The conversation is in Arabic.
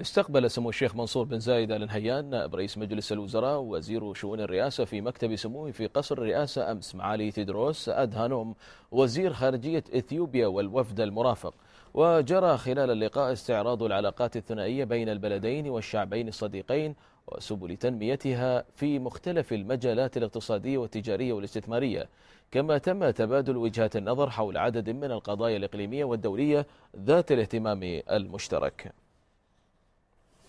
استقبل سمو الشيخ منصور بن زايد آل نهيان نائب رئيس مجلس الوزراء ووزير شؤون الرئاسة في مكتب سموه في قصر الرئاسة أمس معالي تدروس أدهانوم وزير خارجية إثيوبيا والوفد المرافق وجرى خلال اللقاء استعراض العلاقات الثنائية بين البلدين والشعبين الصديقين وسبل تنميتها في مختلف المجالات الاقتصادية والتجارية والاستثمارية كما تم تبادل وجهات النظر حول عدد من القضايا الإقليمية والدولية ذات الاهتمام المشترك